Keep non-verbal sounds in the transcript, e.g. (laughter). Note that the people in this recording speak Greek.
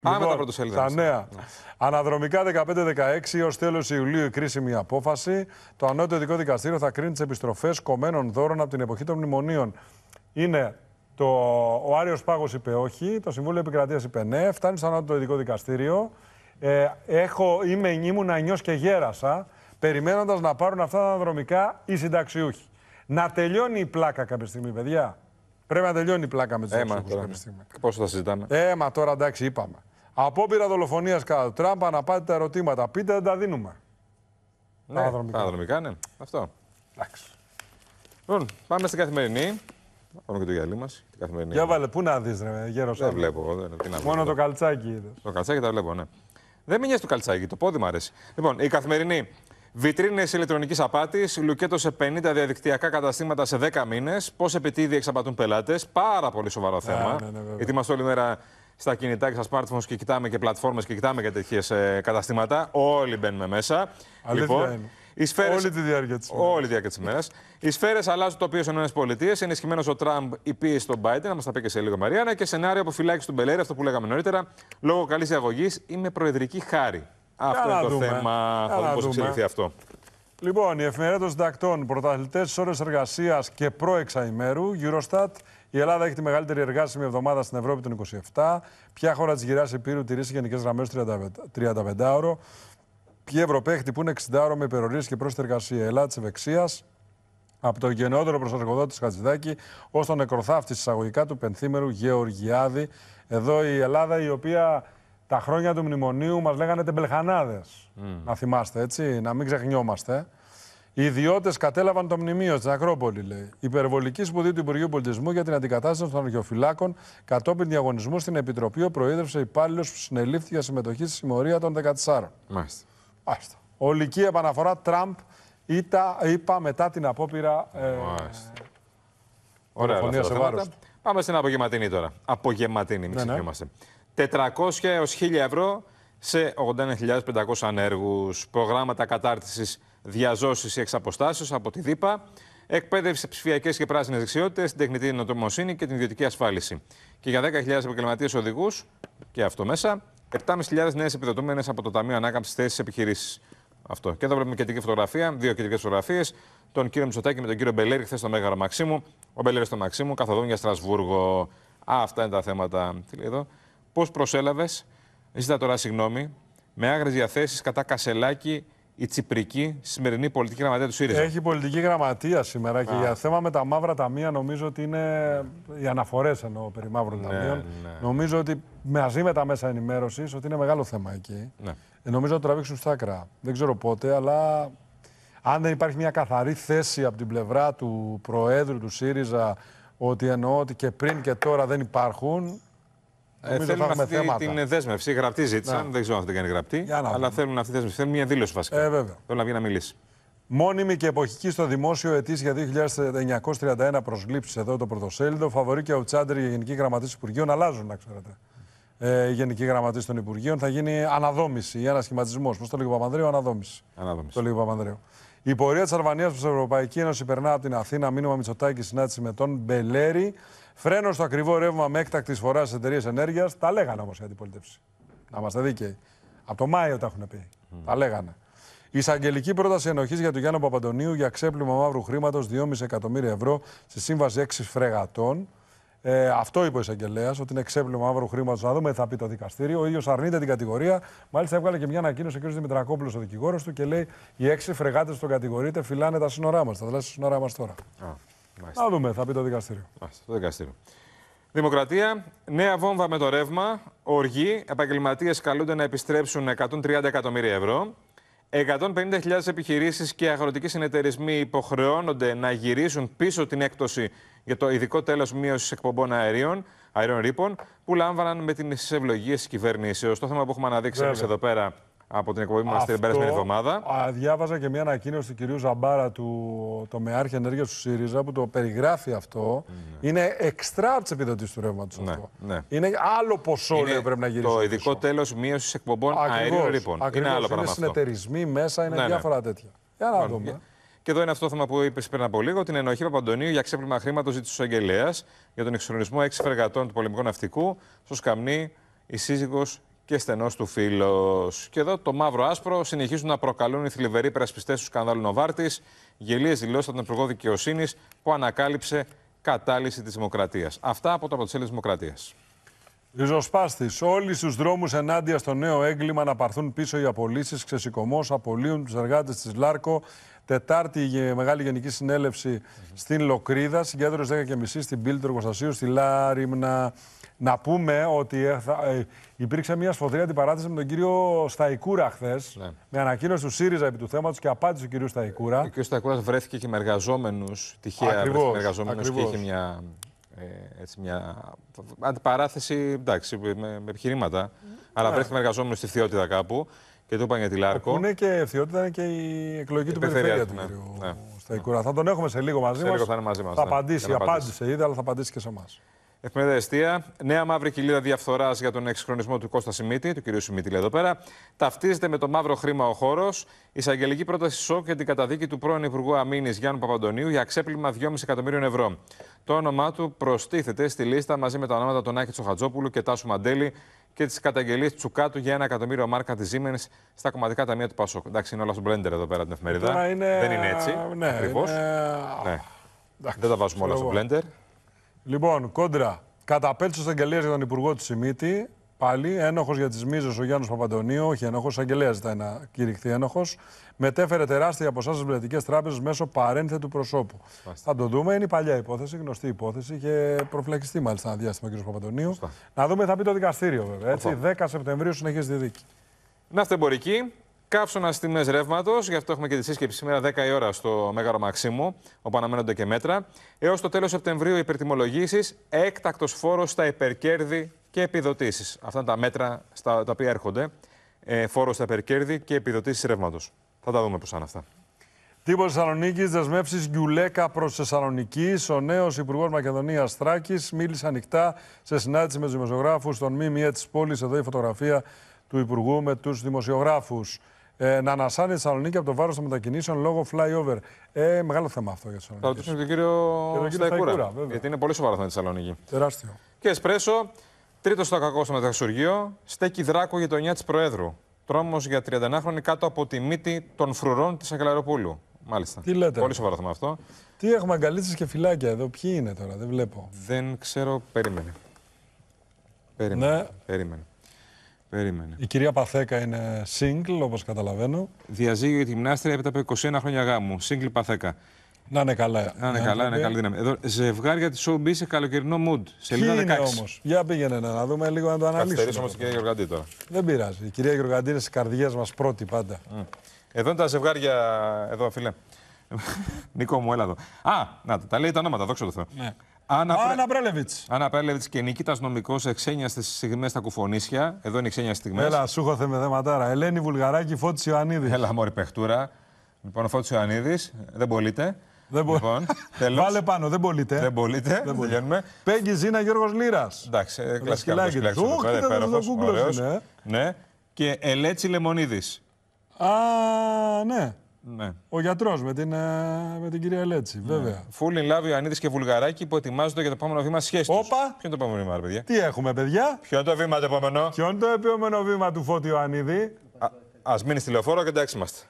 Πάμε λοιπόν, τα πρωτοσέλιδα. Τα νέα. Ναι. Αναδρομικά 15-16 έως τέλος Ιουλίου η κρίσιμη απόφαση. Το ανώτατο ειδικό δικαστήριο θα κρίνει τις επιστροφές κομμένων δώρων από την εποχή των μνημονίων. Είναι το, ο Άριος Πάγος είπε όχι, το Συμβούλιο Επικρατείας είπε ναι, φτάνει στο ανώτατο ειδικό δικαστήριο. Ε, έχω, είμαι να νιό και γέρασα, περιμένοντας να πάρουν αυτά τα αναδρομικά οι συνταξιούχοι. Να τελειώνει η πλάκα κάποια στιγμή, παιδιά. Πρέπει να τελειώνει η πλάκα με τους συνταξιούχου Πώ θα συζητάμε. Έμα τώρα εντάξει, είπαμε. Απόπειρα δολοφονίας κατά Τραμπ, αναπάτε τα ερωτήματα. Πείτε, δεν τα δίνουμε. Ναι, αναδρομικά. ναι. Αυτό. Εντάξει. Λοιπόν, πάμε στην καθημερινή. Πάμε και το γυαλί μας. Για βάλε, πού να δεις, ρε γέρος. Δεν βλέπω. Δεν, να Μόνο το καλτσάκι Το καλτσάκι τα βλέπω, ναι. Δεν μοιάζει το καλτσάκι, το πόδι μου αρέσει. Λοιπόν, η καθημερινή. Βιτρίνες ηλεκτρονικής απάτης, λουκέτος σε 50 διαδικτυακά καταστήματα σε 10 μήνες. Πώς επιτίδη εξαπατούν πελάτες. Πάρα πολύ σοβαρό θέμα. Ναι, ναι, ναι, Γιατί είμαστε όλη μέρα στα κινητά και στα smartphones και κοιτάμε και πλατφόρμες και κοιτάμε και τέτοιες ε, καταστήματα. Όλοι μπαίνουμε μέσα. Αλήθεια λοιπόν, είναι. Οι σφαίρες... Όλη τη διάρκεια της ημέρας. Όλη τη διάρκεια της ημέρας. Οι σφαίρες αλλάζουν το τοπίο στι ΗΠΑ. Ενισχυμένος ο Τραμπ, η πίεση στον Biden, να μας τα πει και σε λίγο Μαριάννα, και σενάριο αποφυλάκηση του Μπελέρη, αυτό που λέγαμε νωρίτερα, λόγω καλής διαγωγής ή με προεδρική χάρη. Αυτό είναι το δούμε. θέμα. θα δούμε πώς εξελιχθεί αυτό. Λοιπόν, η εφημερίδα των συντακτών, πρωταθλητές ώρες εργασίας και πρόεξα ημέρου, Eurostat. Η Ελλάδα έχει τη μεγαλύτερη εργάσιμη εβδομάδα στην Ευρώπη των 27. Ποια χώρα της γυρά Επίρου τηρήσει γενικές γραμμές 35 ώρο. Ποιοι Ευρωπαίοι χτυπούν 60 ώρο με υπερορίες και πρόσθετη εργασία. Ελλάδα της Ευεξίας, από το γενναιότερο προσαρμοδότη Χατζηδάκη ως τον νεκροθάφτη εισαγωγικά του πενθήμερου Γεωργιάδη. Εδώ η Ελλάδα η οποία τα χρόνια του μνημονίου μας λέγανε τεμπελχανάδες. Mm. Να θυμάστε, έτσι, να μην ξεχνιόμαστε. Οι ιδιώτες κατέλαβαν το μνημείο στην Ακρόπολη, λέει. Υπερβολική σπουδή του Υπουργείου Πολιτισμού για την αντικατάσταση των αρχαιοφυλάκων κατόπιν διαγωνισμού στην Επιτροπή, ο προείδρευσε υπάλληλος που συνελήφθη για συμμετοχή στη συμμορία των 14. Μάλιστα. Μάλιστα. Ολική επαναφορά Τραμπ τα είπα μετά την απόπειρα. Ε, Ωραία, Πάμε στην απογευματινή τώρα. Απογευματινή, μην ναι, ναι. 400 έως 1.000 ευρώ σε 81.500 ανέργους. Προγράμματα κατάρτισης διαζώσης ή εξαποστάσεως από τη ΔΥΠΑ, εκπαίδευση σε ψηφιακές και πράσινες δεξιότητες, την τεχνητή νοτομοσύνη και την ιδιωτική ασφάλιση. Και για 10.000 επαγγελματίες οδηγούς και αυτό μέσα, 7.500 νέες επιδοτούμενες από το Ταμείο ανάκαμψης θέσης Επιχειρήσει. Αυτό. Και εδώ βλέπουμε κεντρική φωτογραφία, δύο κεντρικές φωτογραφίες, τον κύριο Μητσοτάκη με τον κύριο Μπελέρη, χθες στο Μέγαρο Μαξίμου. Ο Μπελέρης στο Μαξίμου, καθοδόν για Στρασβούργο. Α, αυτά είναι τα θέματα. Τι λέει εδώ πώς προσέλαβες, ζητά τώρα συγγνώμη, με άγριες διαθέσεις κατά κασελάκι η Τσιπρική, σημερινή πολιτική γραμματεία του ΣΥΡΙΖΑ. Έχει πολιτική γραμματεία σήμερα και για θέμα με τα μαύρα ταμεία νομίζω ότι είναι. Οι αναφορές εννοώ περί μαύρων ναι, ταμείων. Ναι. Νομίζω ότι μαζί με τα μέσα ενημέρωσης ότι είναι μεγάλο θέμα εκεί. Ναι. Ε, νομίζω ότι τραβήξουν στα άκρα. Δεν ξέρω πότε, αλλά αν δεν υπάρχει μια καθαρή θέση από την πλευρά του Προέδρου του ΣΥΡΙΖΑ ότι εννοώ ότι και πριν και τώρα δεν υπάρχουν, ε, θέλουν αυτή θέματα. την δέσμευση, γραπτή ζήτησαν. Ναι. Δεν ξέρω αν θα κάνει γραπτή. Αλλά θέλουν αυτή τη δέσμευση. Θέλουν μια δήλωση βασικά. Ε, βέβαια. Θέλουν να βγει να μιλήσει. Μόνιμη και εποχική στο δημόσιο ετήσια 2931 προσλήψεις εδώ το πρωτοσέλιδο. Φαβορεί και ο για Γενική Γραμματή Υπουργείων, αλλάζουν, να ξέρετε ε, Γενική Γραμματής των Υπουργείων, θα γίνει αναδόμηση ή ανασχηματισμό. Πώς το λέγει ο Παπανδρέου, αναδόμηση. αναδόμηση. Το λέγει ο Παπανδρέου. Η ανασχηματισμο πω το λεει ο παπανδρεου αναδομηση αναδομηση το λεει ο παπανδρεου η πορεια της Αλβανίας προς Ευρωπαϊκή Ένωση περνά από την Αθήνα, μήνυμα Μητσοτάκη, συνάντηση με τον Μπελέρη. Φρένο στο ακριβό ρεύμα με έκτακτης φοράς στι εταιρείε ενέργειας. Τα λέγανε όμως οι αντιπολίτευση. Να είμαστε δίκαιοι. Από το Μάιο τα έχουν πει. Mm. Τα λέγανε. Η εισαγγελική πρόταση ενοχής για τον Γιάννη Παπαντονίου για ξέπλυμα μαύρου χρήματος 2,5 εκατομμύρια ευρώ στη σύμβαση 6 φρεγατών. Ε, αυτό είπε ο εισαγγελέας, ότι είναι ξέπλυμα μαύρου χρήματος. Να δούμε θα πει το δικαστήριο. Ο ίδιος αρνείται την κατηγορία. Μάλιστα, έβγαλε και μια ανακοίνωση ο κ. Δημητρακόπουλος, ο δικηγόρος του, και λέει: Οι έξι φρεγάτες που τον κατηγορείται φυλάνε τα σύνορά μας. Θα δηλαδή τα σύνορά μας τώρα. Α, Να δούμε, θα πει το δικαστήριο. Μάλιστα, το δικαστήριο. Δημοκρατία, νέα βόμβα με το ρεύμα. οργή, επαγγελματίες καλούνται να επιστρέψουν 130 εκατομμύρια ευρώ. 150.000 επιχειρήσεις και αγροτικοί συνεταιρισμοί υποχρεώνονται να γυρίσουν πίσω την έκπτωση για το ειδικό τέλος μείωσης εκπομπών αερίων, αερίων ρήπων, που λάμβαναν με τι ευλογίε τη κυβερνήσεω. Το θέμα που έχουμε αναδείξει εμείς εδώ πέρα από την εκπομπή μας την περασμένη εβδομάδα. διάβαζα και μια ανακοίνωση του κυρίου Ζαμπάρα, του, το μεάρχη ενέργειας του ΣΥΡΙΖΑ, που το περιγράφει αυτό. Ναι. Είναι εξτρά από τις του ρεύματος ναι, αυτό. Ναι. Είναι άλλο ποσό είναι πρέπει να γυρίσει. Το ειδικό τέλος μείωσης εκπομπών αερίων ρήπων. είναι άλλο πράγμα. Είναι συνεταιρισμοί μέσα, είναι ναι, διάφορα τέτοια. Για να λοιπόν, δούμε. Και εδώ είναι αυτό το θέμα που είπες πριν από λίγο, την ενοχή Παπαντονίου για ξέπλυμα χρήματος ζήτησε ο εισαγγελέας για τον εξορρισμό έξι φεργατών του πολεμικού ναυτικού στο Σκαμνί, η σύζυγος και στενός του φίλος. Και εδώ το μαύρο άσπρο συνεχίζουν να προκαλούν οι θλιβεροί υπερασπιστέ του σκανδάλου Νοβάρτης, γελίες δηλώσεις από τον Υπουργό Δικαιοσύνης που ανακάλυψε κατάλυση της Δημοκρατίας. Αυτά από το από τη Δημοκρατίας. Ριζοσπάστης. Όλοι στου δρόμους ενάντια στο νέο έγκλημα να πάρθουν πίσω οι απολύσεις. Ξεσηκωμός απολύουν τους εργάτες της Λάρκο. Τετάρτη μεγάλη γενική συνέλευση mm-hmm. στην Λοκρίδα. Συγκέντρωση 10.30 στην πύλη του εργοστασίου στη Λάριμνα. Να πούμε ότι ε, ε, υπήρξε μια σφοδρή αντιπαράθεση με τον κύριο Σταϊκούρα χθες. Ναι. Με ανακοίνωση του ΣΥΡΙΖΑ επί του θέματος και απάντηση του κυρίου Σταϊκούρα. Ο κύριος Σταϊκούρας βρέθηκε και με εργαζόμενους, τυχαία βρέθηκε εργαζόμενους και είχε μια ε, έτσι μια αντιπαράθεση εντάξει, με, με επιχειρήματα. Αλλά yeah. βρέθηκαμε εργαζόμενο στη Θεότητα κάπου και το είπαν για τη Λάρκο. Που είναι και Θεότητα είναι και η εκλογική του περιφέρεια του ναι. ναι. Στα Θα τον έχουμε σε λίγο μαζί μας. Θα, είναι μαζί μας, θα ναι. απαντήσει. Απάντησε ήδη, αλλά θα απαντήσει και σε εμάς. Εφημερίδα Εστία. Νέα μαύρη κοιλίδα διαφθοράς για τον εξυγχρονισμό του Κώστα Σιμίτη, του κυρίου Σιμίτη, λέει εδώ πέρα. Ταυτίζεται με το μαύρο χρήμα ο χώρος. Εισαγγελική πρόταση σοκ για την καταδίκη του πρώην Υπουργού Αμήνης Γιάννου Παπαντονίου για ξέπλυμα 2,5 εκατομμύριων ευρώ. Το όνομά του προστίθεται στη λίστα μαζί με τα ονόματα των Άκη Τσοχατζόπουλου και Τάσου Μαντέλη και της καταγγελίας Τσουκάτου για ένα εκατομμύριο μάρκα της Siemens στα κομματικά ταμεία του Πασόκ. Εντάξει, είναι όλα στο μπλέντερ εδώ πέρα την εφημερίδα. Είναι... Δεν είναι έτσι. Ναι, Είναι... Ναι. Δεν τα βάζουμε όλα στο μπλέντερ. Λοιπόν, κόντρα. τη αγγελία για τον Υπουργό του Σιμίτη. Πάλι ένοχος για τις μίζες ο Γιάννης Παπαντονίου, όχι ένοχος, εισαγγελέα ζητάει να κηρυχθεί ένοχος. Μετέφερε τεράστια ποσά στι βλετικέ τράπεζες μέσω παρένθετου προσώπου. Θα το δούμε. Είναι η παλιά υπόθεση, γνωστή υπόθεση. Είχε προφυλακιστεί μάλιστα ένα διάστημα ο κ. Παπαντονίου. Να δούμε, θα πει το δικαστήριο βέβαια. Έτσι, 10 Σεπτεμβρίου συνεχίζει τη δίκη. Να είστε εμπορικοί. Κάψονα τιμές ρεύματος, γι' αυτό έχουμε και τη σύσκεψη σήμερα 10 η ώρα στο Μέγαρο Μαξίμου, όπου αναμένονται και μέτρα. Έως το τέλος Σεπτεμβρίου υπερτιμολογήσεις, έκτακτος φόρος στα υπερκέρδη και επιδοτήσεις. Αυτά είναι τα μέτρα στα, τα οποία έρχονται. Ε, φόρος στα υπερκέρδη και επιδοτήσεις ρεύματος. Θα τα δούμε πώς είναι αυτά. Τύπο Θεσσαλονίκης, δεσμεύσεις Γιουλέκα προς Θεσσαλονίκη. Ο νέος Υπουργός Μακεδονίας Θράκη μίλησε ανοιχτά σε συνάντηση με τους δημοσιογράφους των ΜΜΕ της πόλης. Εδώ η φωτογραφία του Υπουργού με τους δημοσιογράφους. Ε, να ανασάνει η Θεσσαλονίκη από το βάρος των μετακινήσεων λόγω flyover. Ε, μεγάλο θέμα αυτό για τη Θεσσαλονίκη. Θα ρωτήσουμε τον κύριο Σταϊκούρα. Γιατί είναι πολύ σοβαρό θέμα τη Θεσσαλονίκη. Τεράστιο. Και Εσπρέσο, τρίτο στο κακό στο μεταξουργείο, στέκει δράκο γειτονιά της Προέδρου. Τρόμος για 39 χρόνια κάτω από τη μύτη των φρουρών της Αγκαλαροπούλου. Μάλιστα. Τι λέτε. Πολύ σοβαρό θέμα αυτό. Τι έχουμε αγκαλίτσε και φυλάκια εδώ, ποιοι είναι τώρα, δεν βλέπω. Δεν ξέρω, περίμενε. Περίμενε. Ναι. περίμενε. Περίμενε. Η κυρία Παθέκα είναι single, όπως καταλαβαίνω. Διαζύγιο για τη γυμνάστρια έπειτα από 21 χρόνια γάμου. Single Παθέκα. Να είναι καλά. Να είναι καλά, είναι καλή δύναμη. Εδώ, ζευγάρια της OB σε καλοκαιρινό mood. Σελίδα 16. Είναι όμως. Για πήγαινε να, να δούμε λίγο να το αναλύσουμε. όμως την κυρία Γεωργαντή τώρα. Δεν πειράζει. Η κυρία Γεωργαντή είναι στις καρδιές μας πρώτη πάντα. Εδώ είναι τα ζευγάρια. Εδώ, φίλε. (laughs) Νικό μου, έλα εδώ. Α, να τα λέει τα ονόματα, δόξα τω Θεώ. Ναι. Άννα, Πρέλεβιτ. Άννα Πρέλεβιτ και Νικήτας Νομικός εξένια στις στιγμές στα κουφονίσια. Εδώ είναι εξένια στιγμές. Έλα, σου έχω θεματάρα. Ελένη Βουλγαράκη, Φώτης Ιωαννίδης. Έλα, μόρι παιχτούρα. Λοιπόν, ο Φώτης Ιωαννίδης δεν πωλείται. Δεν μπο... λοιπόν, (laughs) τέλος. Βάλε πάνω, δεν μπορείτε. Δεν μπορείτε. Δεν Πέγγι Ζήνα Γιώργος Λίρα. Εντάξει, ε, κλασικά Ναι. Και Ελέτσι Λεμονίδης. Α, ναι. Ναι. Ο γιατρός με, την, ε, με την κυρία Λέτση, ναι. βέβαια. Φούλιν Λάβιο, Ανίδη και Βουλγαράκη που ετοιμάζονται για το επόμενο βήμα σχέση. Όπα! Ποιο είναι το επόμενο βήμα, παιδιά. Τι έχουμε, παιδιά. Ποιο είναι το βήμα το επόμενο. Ποιο το επόμενο βήμα του Φώτη Ανίδη. Α ας μείνει στη λεωφόρο και εντάξει είμαστε.